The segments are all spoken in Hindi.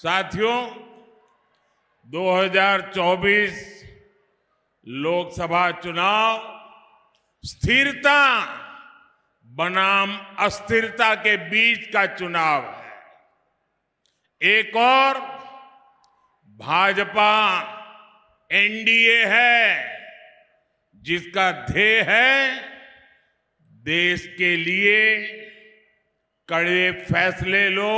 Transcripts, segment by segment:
साथियों 2024 लोकसभा चुनाव स्थिरता बनाम अस्थिरता के बीच का चुनाव है एक और भाजपा एनडीए है जिसका ध्येय है देश के लिए कड़े फैसले लो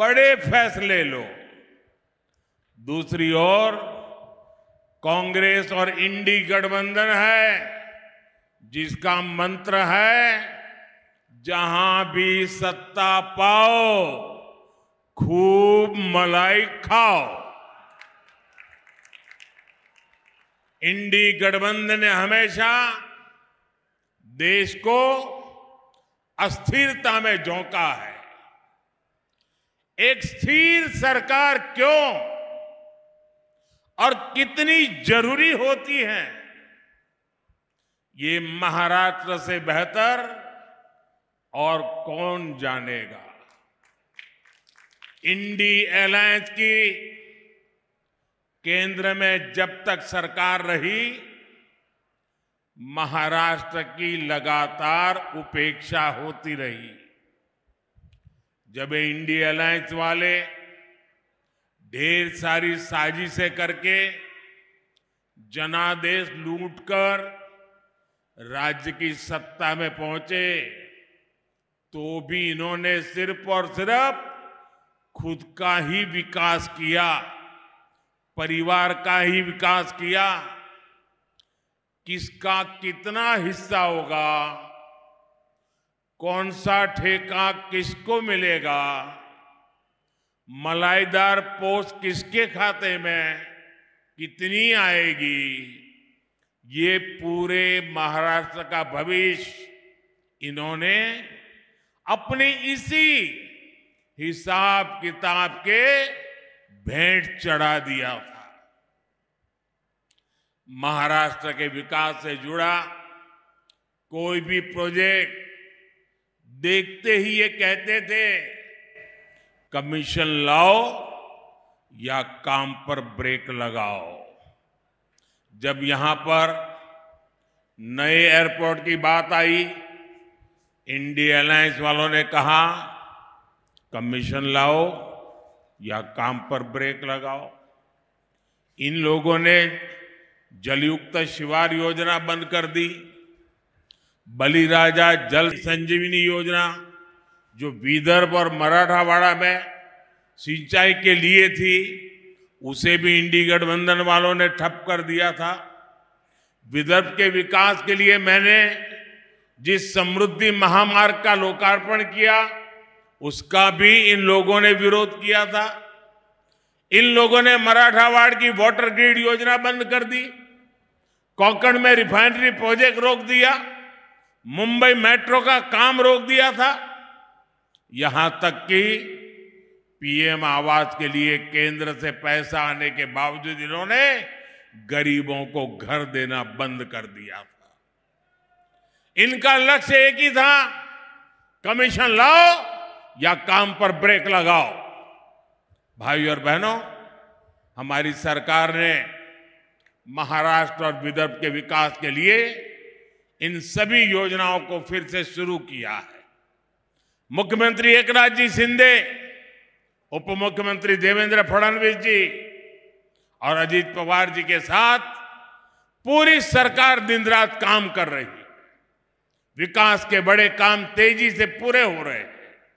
बड़े फैसले लो दूसरी ओर कांग्रेस और इंडी गठबंधन है जिसका मंत्र है जहां भी सत्ता पाओ खूब मलाई खाओ इंडी गठबंधन ने हमेशा देश को अस्थिरता में झोंका है एक स्थिर सरकार क्यों और कितनी जरूरी होती है ये महाराष्ट्र से बेहतर और कौन जानेगा इंडी एलायंस की केंद्र में जब तक सरकार रही महाराष्ट्र की लगातार उपेक्षा होती रही जब इंडी अलायंस वाले ढेर सारी साजिशें करके जनादेश लूटकर राज्य की सत्ता में पहुंचे तो भी इन्होंने सिर्फ और सिर्फ खुद का ही विकास किया परिवार का ही विकास किया किसका कितना हिस्सा होगा कौन सा ठेका किसको मिलेगा मलाईदार पोस्ट किसके खाते में कितनी आएगी ये पूरे महाराष्ट्र का भविष्य इन्होंने अपने इसी हिसाब किताब के भेंट चढ़ा दिया था महाराष्ट्र के विकास से जुड़ा कोई भी प्रोजेक्ट देखते ही ये कहते थे कमीशन लाओ या काम पर ब्रेक लगाओ जब यहां पर नए एयरपोर्ट की बात आई इंडिया एयरलाइंस वालों ने कहा कमीशन लाओ या काम पर ब्रेक लगाओ इन लोगों ने जलयुक्त शिवार योजना बंद कर दी बली राजा जल संजीवनी योजना जो विदर्भ और मराठावाड़ा में सिंचाई के लिए थी उसे भी इंडी गठबंधन वालों ने ठप कर दिया था विदर्भ के विकास के लिए मैंने जिस समृद्धि महामार्ग का लोकार्पण किया उसका भी इन लोगों ने विरोध किया था इन लोगों ने मराठावाड़ की वाटर ग्रिड योजना बंद कर दी कोंकण में रिफाइनरी प्रोजेक्ट रोक दिया मुंबई मेट्रो का काम रोक दिया था यहां तक कि पीएम आवास के लिए केंद्र से पैसा आने के बावजूद इन्होंने गरीबों को घर देना बंद कर दिया था इनका लक्ष्य एक ही था कमीशन लाओ या काम पर ब्रेक लगाओ भाई और बहनों हमारी सरकार ने महाराष्ट्र और विदर्भ के विकास के लिए इन सभी योजनाओं को फिर से शुरू किया है मुख्यमंत्री एकनाथ जी शिंदे उप मुख्यमंत्री देवेंद्र फडणवीस जी और अजीत पवार जी के साथ पूरी सरकार दिन रात काम कर रही है विकास के बड़े काम तेजी से पूरे हो रहे हैं